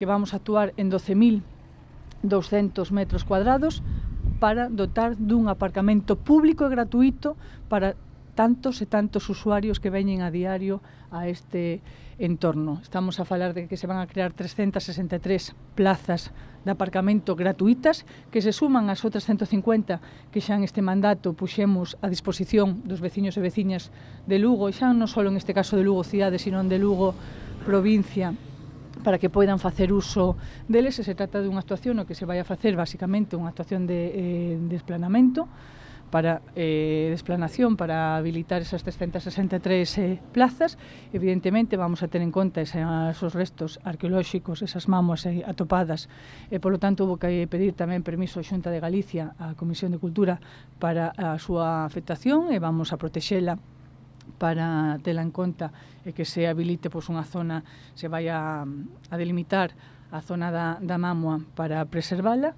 que vamos a actuar en 12.200 metros cuadrados para dotar dun aparcamento público e gratuito para tantos e tantos usuarios que veñen a diario a este entorno. Estamos a falar de que se van a crear 363 plazas de aparcamento gratuitas que se suman ás outras 150 que xa en este mandato puxemos a disposición dos veciños e veciñas de Lugo, e xa non só en este caso de Lugo cidade, sino de Lugo provincia para que poidan facer uso deles, e se trata dunha actuación no que se vai a facer basicamente unha actuación de eh, desplanamento, para eh, desplanación para habilitar esas 363 eh, plazas. Evidentemente vamos a ter en conta esa, esos restos arqueolóxicos, esas mamos eh, atopadas. E, eh, polo tanto, hubo que pedir tamén permiso a Xunta de Galicia á Comisión de Cultura para a súa afectación e vamos a protexela para tela en conta e que se habilite pois, unha zona, se vai a, a delimitar a zona da, da mamua para preservala